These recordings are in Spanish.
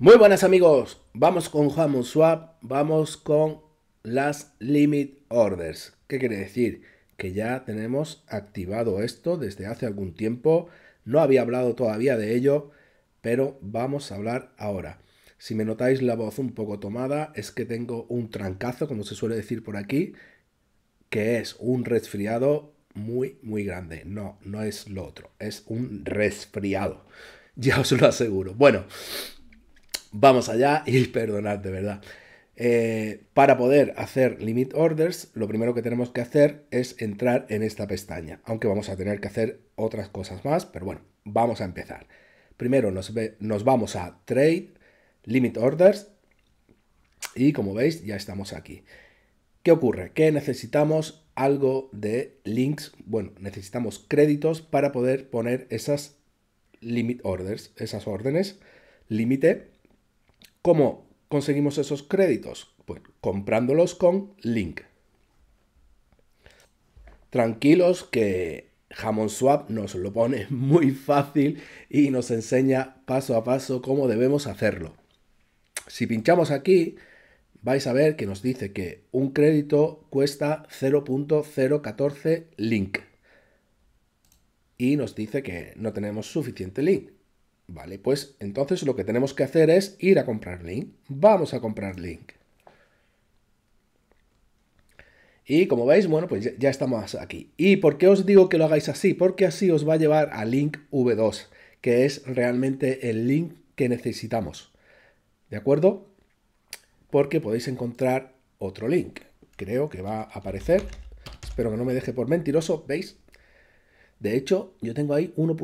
Muy buenas amigos, vamos con juan Swap, vamos con las Limit Orders. ¿Qué quiere decir? Que ya tenemos activado esto desde hace algún tiempo, no había hablado todavía de ello, pero vamos a hablar ahora. Si me notáis la voz un poco tomada, es que tengo un trancazo, como se suele decir por aquí, que es un resfriado muy, muy grande. No, no es lo otro, es un resfriado, ya os lo aseguro. Bueno, Vamos allá y perdonad de verdad. Eh, para poder hacer limit orders, lo primero que tenemos que hacer es entrar en esta pestaña, aunque vamos a tener que hacer otras cosas más, pero bueno, vamos a empezar. Primero nos, nos vamos a Trade, Limit Orders, y como veis ya estamos aquí. ¿Qué ocurre? Que necesitamos algo de links, bueno, necesitamos créditos para poder poner esas limit orders, esas órdenes límite ¿Cómo conseguimos esos créditos? Pues comprándolos con Link. Tranquilos que Hammond Swap nos lo pone muy fácil y nos enseña paso a paso cómo debemos hacerlo. Si pinchamos aquí, vais a ver que nos dice que un crédito cuesta 0.014 link. Y nos dice que no tenemos suficiente link. Vale, pues entonces lo que tenemos que hacer es ir a comprar link. Vamos a comprar link. Y como veis, bueno, pues ya, estamos aquí. ¿Y por qué os digo que lo hagáis así? Porque así os va a llevar a link v2, que es realmente el link que necesitamos. ¿De acuerdo? Porque podéis encontrar otro link. Creo que va a aparecer. Espero que no me deje por mentiroso. ¿Veis? De hecho, yo tengo ahí 1.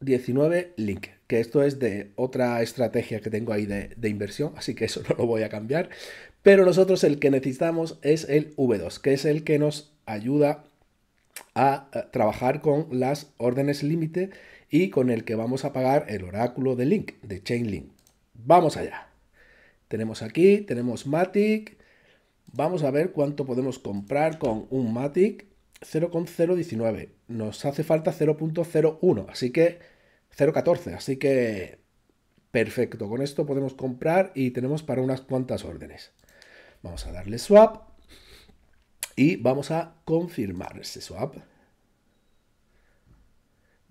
19 link, que esto es de otra estrategia que tengo ahí de, inversión, así que eso no lo voy a cambiar. Pero nosotros el que necesitamos es el V2, que es el que nos ayuda a eh, trabajar con las órdenes límite y con el que vamos a pagar el oráculo de link, de chain link Vamos allá. Tenemos aquí, tenemos Matic. Vamos a ver cuánto podemos comprar con un Matic. 0,019. Nos hace falta 0.01, así que 0.14. Así que perfecto. Con esto podemos comprar y tenemos para unas cuantas órdenes. Vamos a darle swap y vamos a confirmar ese swap.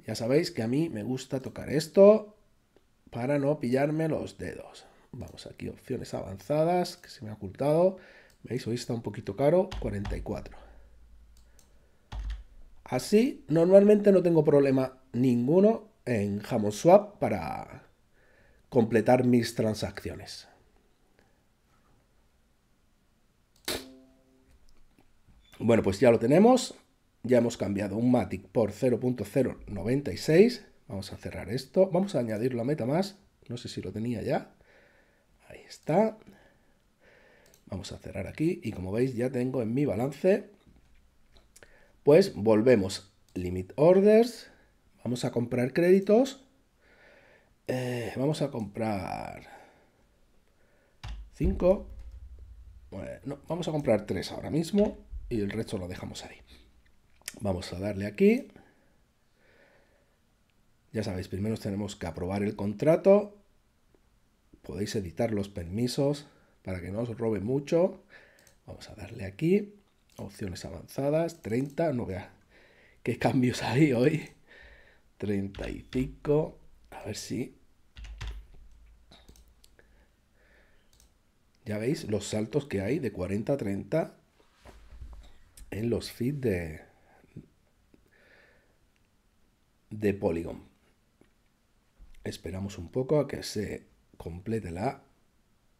Ya sabéis que a mí me gusta tocar esto para no pillarme los dedos. Vamos aquí, opciones avanzadas, que se me ha ocultado. ¿Veis? Hoy está un poquito caro, 44. Así, normalmente no tengo problema ninguno en Hammond Swap para completar mis transacciones. Bueno, pues ya lo tenemos. Ya hemos cambiado un Matic por 0.096. Vamos a cerrar esto. Vamos a añadir la meta más. No sé si lo tenía ya. Ahí está. Vamos a cerrar aquí. Y como veis, ya tengo en mi balance pues volvemos limit orders, vamos a comprar créditos, eh, vamos a comprar 5, bueno, no, vamos a comprar 3 ahora mismo y el resto lo dejamos ahí. Vamos a darle aquí. Ya sabéis, primero tenemos que aprobar el contrato. Podéis editar los permisos para que no os robe mucho. Vamos a darle aquí. Opciones avanzadas, 30, no vea qué cambios hay hoy. 35, a ver si... Ya veis los saltos que hay de 40 a 30 en los feeds de, de Polygon. Esperamos un poco a que se complete la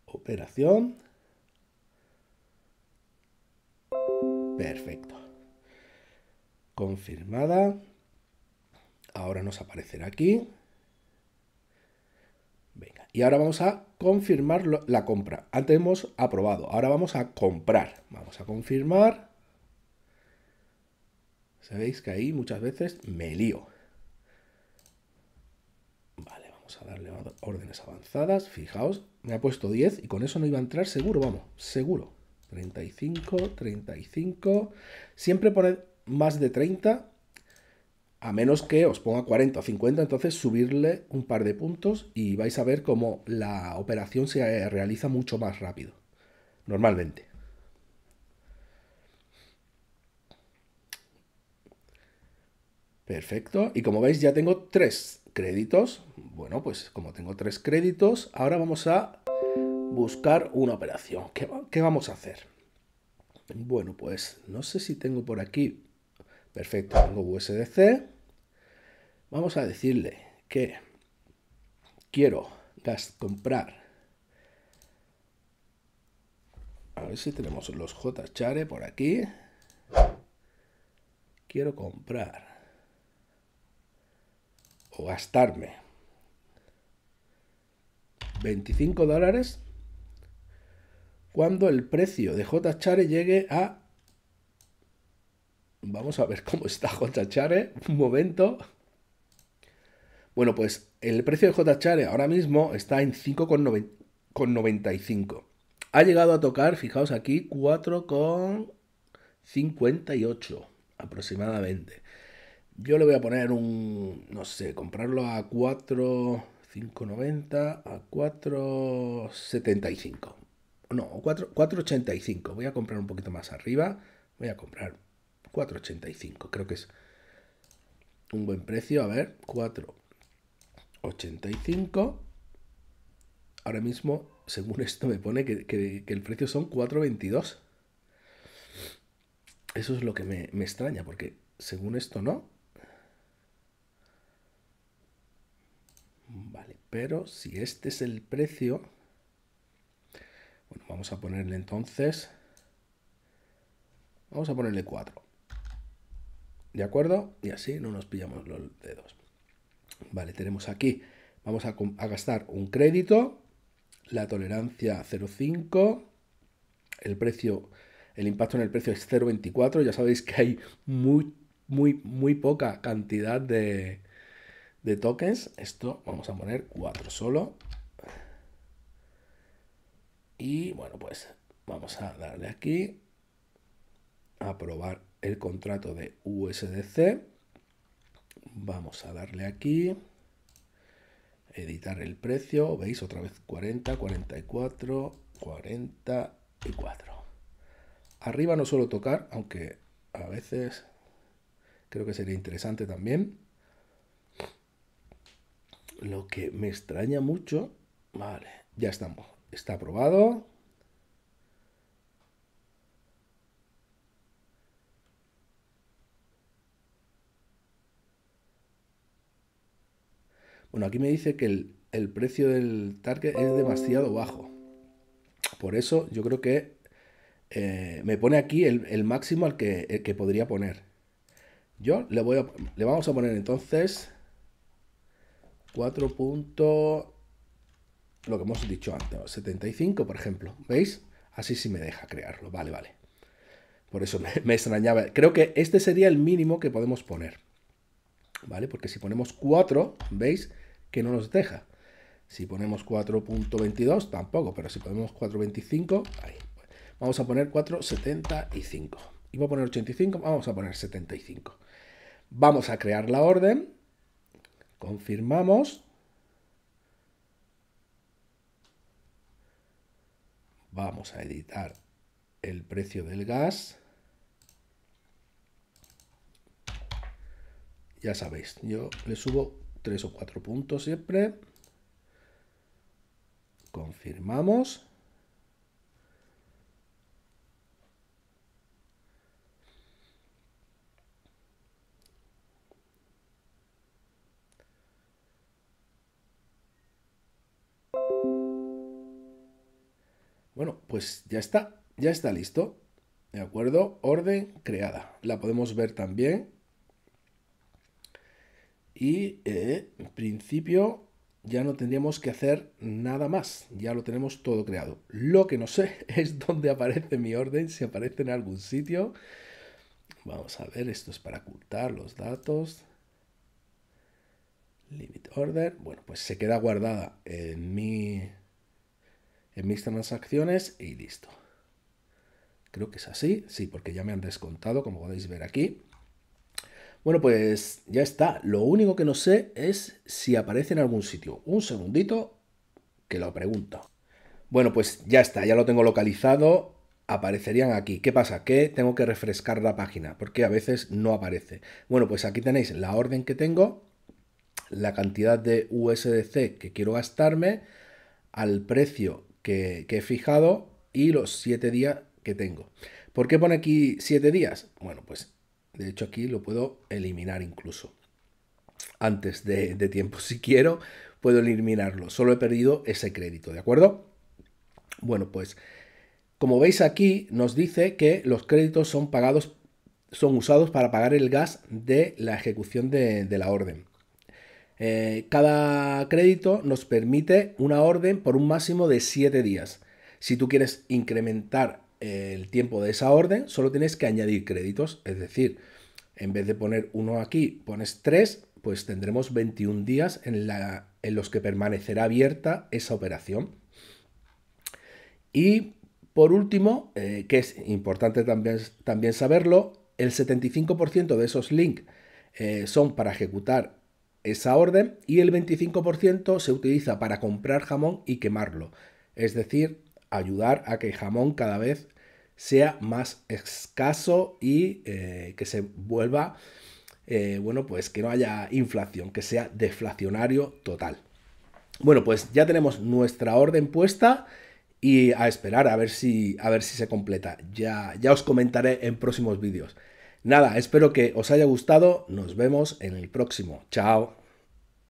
operación. Perfecto. Confirmada. Ahora nos aparecerá aquí. Venga, y ahora vamos a confirmar la compra. Antes hemos aprobado, ahora vamos a comprar. Vamos a confirmar. Sabéis que ahí muchas veces me lío. Vale, vamos a darle órdenes avanzadas. Fijaos, me ha puesto 10 y con eso no iba a entrar seguro, vamos, seguro. 35, 35. Siempre poned más de 30, a menos que os ponga 40 o 50, entonces subirle un par de puntos y vais a ver cómo la operación se eh, realiza mucho más rápido, normalmente. Perfecto, y como veis ya tengo tres créditos. Bueno, pues como tengo tres créditos, ahora vamos a buscar una operación. ¿Qué, vamos a hacer? Bueno, pues no sé si tengo por aquí. Perfecto, tengo USDC. Vamos a decirle que quiero comprar. A ver si tenemos los J Chare por aquí. Quiero comprar. O gastarme. 25 dólares cuando el precio de JChare llegue a... Vamos a ver cómo está JChare, un momento. Bueno, pues el precio de JChare ahora mismo está en 5,95. Ha llegado a tocar, fijaos aquí, 4,58 aproximadamente. Yo le voy a poner un, no sé, comprarlo a 4,590, a 4,75 no, 4,85. Voy a comprar un poquito más arriba. Voy a comprar 4,85. Creo que es un buen precio. A ver, 4,85. Ahora mismo, según esto, me pone que, el precio son 4,22. Eso es lo que me, me extraña, porque según esto no. Vale, pero si este es el precio... Bueno, vamos a ponerle entonces... Vamos a ponerle 4. ¿De acuerdo? Y así no nos pillamos los dedos. Vale, tenemos aquí. Vamos a, gastar un crédito. La tolerancia 0,5. El precio... El impacto en el precio es 0,24. Ya sabéis que hay muy, muy, muy poca cantidad de, de tokens. Esto vamos a poner 4 solo. Y bueno, pues vamos a darle aquí, aprobar el contrato de USDC. Vamos a darle aquí, editar el precio. Veis otra vez 40, 44, 44. Arriba no suelo tocar, aunque a veces creo que sería interesante también. Lo que me extraña mucho, vale, ya estamos. Está aprobado. Bueno, aquí me dice que el, precio del target es demasiado bajo. Por eso yo creo que eh, me pone aquí el, máximo al que, podría poner. Yo le voy a, le vamos a poner entonces 4 lo que hemos dicho antes, 75, por ejemplo, ¿veis? Así sí me deja crearlo, vale, vale. Por eso me, extrañaba. Creo que este sería el mínimo que podemos poner, ¿vale? Porque si ponemos 4, ¿veis? Que no nos deja. Si ponemos 4.22, tampoco, pero si ponemos 4.25, ahí. Vamos a poner 4.75. Y Iba a poner 85, vamos a poner 75. Vamos a crear la orden. Confirmamos. Vamos a editar el precio del gas. Ya sabéis, yo le subo tres o cuatro puntos siempre. Confirmamos. Bueno, pues ya está, ya está listo. ¿De acuerdo? Orden creada. La podemos ver también. Y eh, en principio ya no tendríamos que hacer nada más, ya lo tenemos todo creado. Lo que no sé es dónde aparece mi orden, si aparece en algún sitio. Vamos a ver, esto es para ocultar los datos. Limit order, bueno, pues se queda guardada en mi en mis transacciones y listo. Creo que es así, sí, porque ya me han descontado, como podéis ver aquí. Bueno, pues ya está. Lo único que no sé es si aparece en algún sitio. Un segundito que lo pregunto. Bueno, pues ya está, ya lo tengo localizado. Aparecerían aquí. ¿Qué pasa? Que tengo que refrescar la página porque a veces no aparece. Bueno, pues aquí tenéis la orden que tengo, la cantidad de USDC que quiero gastarme, al precio que, he fijado y los siete días que tengo. ¿Por qué pone aquí siete días? Bueno, pues de hecho aquí lo puedo eliminar incluso. Antes de, tiempo, si quiero, puedo eliminarlo. Solo he perdido ese crédito, ¿de acuerdo? Bueno, pues como veis aquí nos dice que los créditos son pagados, son usados para pagar el gas de la ejecución de la orden. Eh, cada crédito nos permite una orden por un máximo de 7 días. Si tú quieres incrementar el tiempo de esa orden, solo tienes que añadir créditos, es decir, en vez de poner uno aquí, pones 3, pues tendremos 21 días en, los que permanecerá abierta esa operación. Y por último, eh, que es importante también, saberlo, el 75% de esos links eh, son para ejecutar esa orden y el 25% se utiliza para comprar jamón y quemarlo, es decir, ayudar a que el jamón cada vez sea más escaso y eh, que se vuelva, eh, bueno, pues que no haya inflación, que sea deflacionario total. Bueno, pues ya tenemos nuestra orden puesta y a esperar a ver si, a ver si se completa. Ya, ya os comentaré en próximos vídeos. Nada, espero que os haya gustado. Nos vemos en el próximo. Chao.